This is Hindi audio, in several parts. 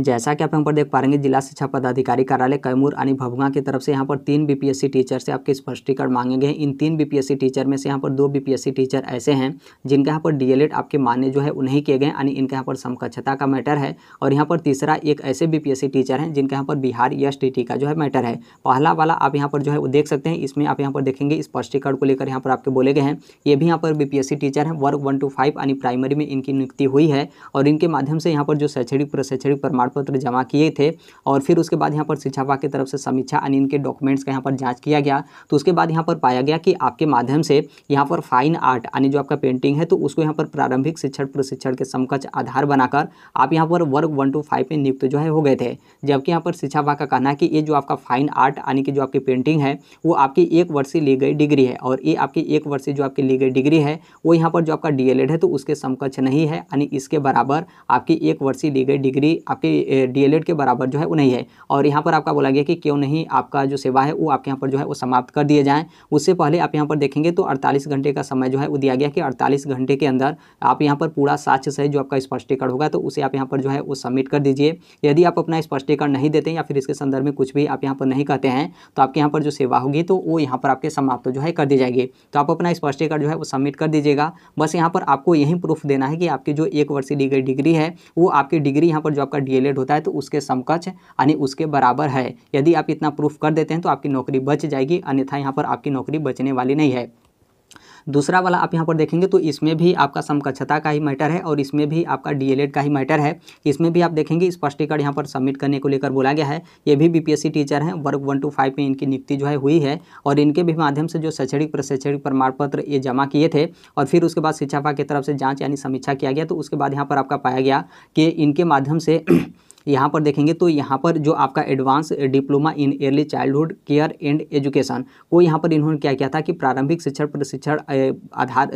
जैसा कि आप यहाँ पर देख पाएंगे जिला शिक्षा पदाधिकारी कार्यालय कैमूर आणि भभुआ की तरफ से यहाँ पर तीन बीपीएससी टीचर से आपके स्पष्टीकरण मांगे गए इन तीन बीपीएससी टीचर में से यहाँ पर दो बीपीएससी टीचर ऐसे हैं जिनके यहाँ पर डीएलएड आपके मान्य जो है उन्हें किए गए यानी इनके यहाँ पर समकक्षता का मैटर है और यहाँ पर तीसरा एक ऐसे बी टीचर हैं जिनके यहाँ पर बिहार एस का जो है मैटर है पहला वाला आप यहाँ पर जो है वो देख सकते हैं इसमें आप यहाँ पर देखेंगे स्पष्टीकरण को लेकर यहाँ पर आपके बोले गए हैं ये भी यहाँ पर बी टीचर हैं वर्ग वन टू फाइव यानी प्राइमरी में इनकी नियुक्ति हुई है और इनके माध्यम से यहाँ पर जो शैक्षणिक प्रशैक्षणिक प्रमाण प्रमाण पत्र जमा किए थे और फिर उसके बाद यहाँ पर शिक्षा विभाग की तरफ से समीक्षा यानी इनके डॉक्यूमेंट्स का यहाँ पर जाँच किया गया तो उसके बाद यहाँ पर पाया गया कि आपके माध्यम से यहाँ पर फाइन आर्ट यानी जो आपका पेंटिंग है तो उसको यहाँ पर प्रारंभिक शिक्षण प्रशिक्षण के समकक्ष आधार बनाकर आप यहाँ पर वर्ग वन टू फाइव में नियुक्त जो है हो गए थे जबकि यहाँ पर शिक्षा विभाग का कहना है कि ये जो आपका फाइन आर्ट यानी कि जो आपकी पेंटिंग है वो आपकी एक वर्षीय ली गई डिग्री है और ये आपकी एक वर्षीय जो आपकी ली गई डिग्री है वो यहाँ पर जो आपका डी है तो उसके समकक्ष नहीं है यानी इसके बराबर आपकी एक वर्षीय ली गई डिग्री आपके डी डीएलएड के बराबर जो है वो नहीं है और यहाँ पर आपका बोला गया कि क्यों नहीं आपका जो सेवा है वो आपके यहाँ पर जो है वो समाप्त कर दिए जाएँ उससे पहले आप यहाँ पर देखेंगे तो अड़तालीस घंटे का समय जो है वो दिया गया कि अड़तालीस घंटे के अंदर आप यहाँ पर पूरा साक्ष्य सहित जो आपका स्पष्टीकरण होगा तो उसे आप यहाँ पर जो है वो सबमिट कर दीजिए यदि आप अपना स्पष्टीकरण नहीं देते या फिर इसके संदर्भ में कुछ भी आप यहाँ पर नहीं कहते हैं तो आपके यहाँ पर जो सेवा होगी तो वो यहाँ पर आपके समाप्त जो है कर दी जाएगी तो आप अपना स्पष्टीकरण जो है वो सबमिट कर दीजिएगा बस यहाँ पर आपको यही प्रूफ देना है कि आपकी जो एक वर्षीय डिग्री है वो आपकी डिग्री यहाँ पर जो आपका डी डिलेड होता है तो उसके समकक्ष यानी उसके बराबर है यदि आप इतना प्रूफ कर देते हैं तो आपकी नौकरी बच जाएगी अन्यथा यहाँ पर आपकी नौकरी बचने वाली नहीं है दूसरा वाला आप यहाँ पर देखेंगे तो इसमें भी आपका समकक्षता का ही मैटर है और इसमें भी आपका डी का ही मैटर है इसमें भी आप देखेंगे स्पष्टीकरण यहाँ पर सबमिट करने को लेकर बोला गया है ये भी बी टीचर हैं वर्ग वन टू फाइव में इनकी नियुक्ति जो है हुई है और इनके भी माध्यम से जो शैक्षणिक प्रशैक्षणिक प्रमाण पत्र ये जमा किए थे और फिर उसके बाद शिक्षा विभाग की तरफ से जाँच यानी समीक्षा किया गया तो उसके बाद यहाँ पर आपका पाया गया कि इनके माध्यम से यहाँ पर देखेंगे तो यहाँ पर जो आपका advance diploma in early childhood care and education वो यहाँ पर इन्होंने क्या किया था कि प्रारंभिक शिक्षण प्रशिक्षण आधार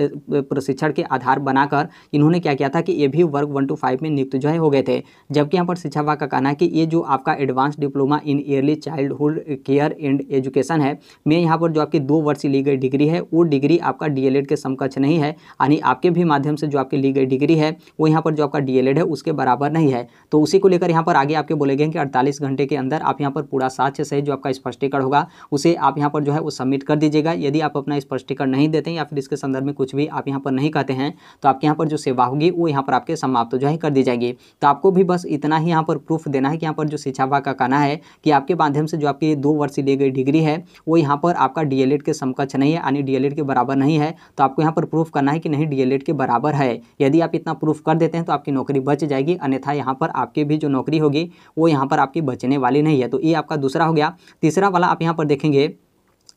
प्रशिक्षण के आधार बनाकर इन्होंने क्या किया था कि ये भी वर्ग वन टू फाइव में नियुक्त जो है हो गए थे जबकि यहाँ पर शिक्षा विभाग का कहना है कि ये जो आपका advance diploma in early childhood care and education है मैं यहाँ पर जो आपकी दो वर्ष ली गई डिग्री है वो डिग्री आपका डी के समकक्ष नहीं है यानी आपके भी माध्यम से जो आपकी ली गई डिग्री है वो यहाँ पर जो आपका डी है उसके बराबर नहीं है तो उसी को लेकर यहाँ पर आगे आपके बोले गए हैं कि अड़तालीस घंटे के अंदर आप यहाँ पर पूरा साक्ष्य सहित जो आपका स्पष्टीकरण होगा उसे आप यहाँ पर जो है वो सबमिट कर दीजिएगा यदि आप अपना स्पष्टीकरण नहीं देते हैं या फिर इसके संदर्भ में कुछ भी आप यहाँ पर नहीं कहते हैं तो आपके यहाँ पर जो सेवा होगी वो यहाँ पर आपके समाप्त जो है कर दी जाएगी तो आपको भी बस इतना ही यहाँ पर प्रूफ देना है कि यहाँ पर जो शिक्षा भाग का कहना है कि आपके माध्यम से जो आपकी दो वर्ष ली गई डिग्री है वो यहाँ पर आपका डी के समकक्ष नहीं है यानी डी के बराबर नहीं है तो आपको यहाँ पर प्रूफ करना है कि नहीं डी के बराबर है यदि आप इतना प्रूफ कर देते हैं तो आपकी नौकरी बच जाएगी अन्यथा यहाँ पर आपके भी जो नौकरी नौकरी होगी वो यहाँ पर आपकी बचने वाली नहीं है तो ये आपका दूसरा हो गया तीसरा वाला आप यहाँ पर देखेंगे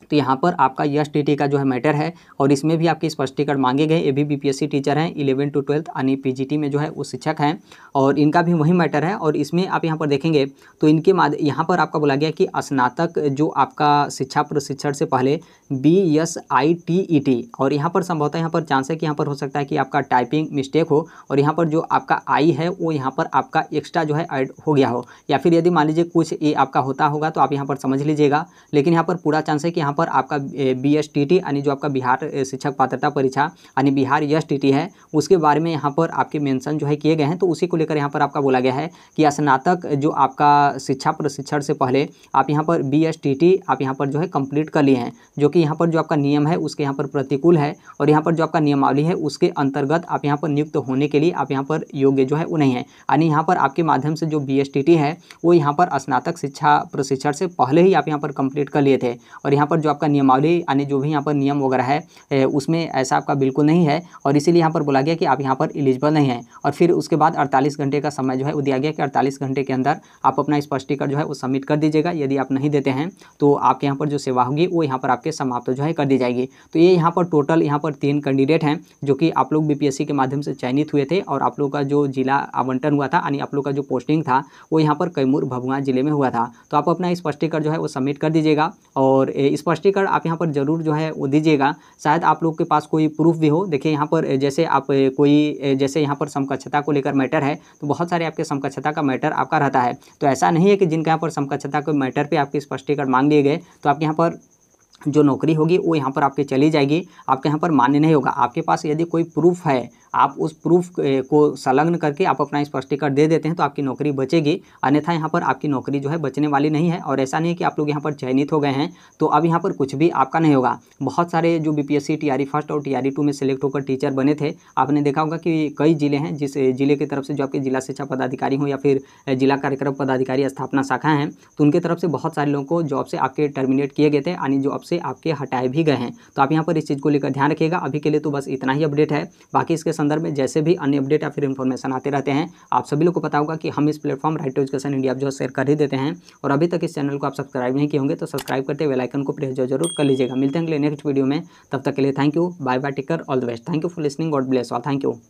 तो यहाँ पर आपका यस टी का जो है मैटर है और इसमें भी आपके स्पष्टीकरण मांगे गए ये भी बीपीएससी टीचर हैं इलेवन टू ट्वेल्थ यानी पीजीटी में जो है वो शिक्षक हैं और इनका भी वही मैटर है और इसमें आप यहाँ पर देखेंगे तो इनके माध यहाँ पर आपका बोला गया कि स्नातक जो आपका शिक्षा प्रशिक्षण से पहले B S I T E T और यहाँ पर संभवतः यहाँ पर चांस है कि यहाँ पर हो सकता है कि आपका टाइपिंग मिस्टेक हो और यहाँ पर जो आपका आई है वो यहाँ पर आपका एक्स्ट्रा जो है ऐड हो गया हो या फिर यदि मान लीजिए कुछ ये आपका होता होगा तो आप यहाँ पर समझ लीजिएगा लेकिन यहाँ पर पूरा चांस है कि यहाँ यहाँ पर आपका बी एस टी टी यानी जो आपका बिहार शिक्षक पात्रता परीक्षा यानी बिहार एस टी टी है उसके बारे में यहाँ पर आपके मेंशन जो है किए गए हैं तो उसी को लेकर यहाँ पर आपका बोला गया है कि स्नातक जो आपका शिक्षा प्रशिक्षण से पहले आप यहाँ पर बी एस टी टी आप यहाँ पर जो है कंप्लीट कर लिए हैं जो कि यहाँ पर जो आपका नियम है उसके यहाँ पर प्रतिकूल है और यहाँ पर जो आपका नियमावली है उसके अंतर्गत आप यहाँ पर नियुक्त होने के लिए आप यहाँ पर योग्य जो है वो नहीं है यानी यहाँ पर आपके माध्यम से जो बी एस टी टी है वो यहाँ पर स्नातक शिक्षा प्रशिक्षण से पहले ही आप यहाँ पर कंप्लीट कर लिए थे और यहाँ पर जो आपका नियमावली यानी जो भी यहाँ पर नियम वगैरह है उसमें ऐसा आपका बिल्कुल नहीं है और इसीलिए यहाँ पर बोला गया कि आप यहाँ पर एलिजिबल नहीं हैं और फिर उसके बाद अड़तालीस घंटे का समय जो है वो दिया गया कि अड़तालीस घंटे के अंदर आप अपना स्पष्टीकरण जो है वो सबमिट कर दीजिएगा यदि आप नहीं देते हैं तो आपके यहाँ पर जो सेवा होगी वो यहाँ पर आपके समाप्त जो है कर दी जाएगी तो ये यहाँ पर टोटल यहाँ पर तीन कैंडिडेट हैं जो कि आप लोग बीपीएससी के माध्यम से चयनित हुए थे और आप लोग का जो जिला आवंटन हुआ था यानी आप लोग का जो पोस्टिंग था वो यहाँ पर कैमूर भभुआ जिले में हुआ था तो आप अपना स्पष्टीकरण जो है वो सबमिट कर दीजिएगा और इस स्पष्टीकरण आप यहाँ पर ज़रूर जो है वो दीजिएगा शायद आप लोग के पास कोई प्रूफ भी हो देखिए यहाँ पर जैसे आप कोई जैसे यहाँ पर समकक्षता को लेकर मैटर है तो बहुत सारे आपके समकक्षता का मैटर आपका रहता है तो ऐसा नहीं है कि जिनके यहाँ पर समकक्षता के मैटर पर आपके स्पष्टीकरण मांग लिए गए तो आपके यहाँ पर जो नौकरी होगी वो यहाँ पर आपके चली जाएगी आपके यहाँ पर मान्य नहीं होगा आपके पास यदि कोई प्रूफ है आप उस प्रूफ को संलग्न करके आप अपना स्पष्टीकरण दे देते हैं तो आपकी नौकरी बचेगी अन्यथा यहाँ पर आपकी नौकरी जो है बचने वाली नहीं है और ऐसा नहीं है कि आप लोग यहाँ पर चयनित हो गए हैं तो अब यहाँ पर कुछ भी आपका नहीं होगा बहुत सारे जो बी पी एस फर्स्ट और टी टू e में सिलेक्ट होकर टीचर बने थे आपने देखा होगा कि कई जिले हैं जिस जिले की तरफ से जो आपके जिला शिक्षा पदाधिकारी हों या फिर जिला कार्यक्रम पदाधिकारी स्थापना शाखा हैं तो उनके तरफ से बहुत सारे लोगों को जॉब से आपके टर्मिनेट किए गए थे यानी जो अब से आपके हटाए भी गए हैं तो आप यहाँ पर इस चीज़ को लेकर ध्यान रखिएगा अभी के लिए तो बस इतना ही अपडेट है बाकी इसके संदर्भ में जैसे भी अन्य अपडेट या फिर इन्फॉर्मेशन आते रहते हैं आप सभी लोग को पता होगा कि हम इस platform right to education India जो शेयर कर ही देते हैं और अभी तक इस चैनल को आप सब्सक्राइब नहीं किए होंगे तो सब्सक्राइब करते हुए लाइकन को प्रेस जरूर कर लीजिएगा मिलते हैं अगले नेक्स्ट वीडियो में तब तक के लिए thank you bye bye take care all the best thank you for listening God bless all thank you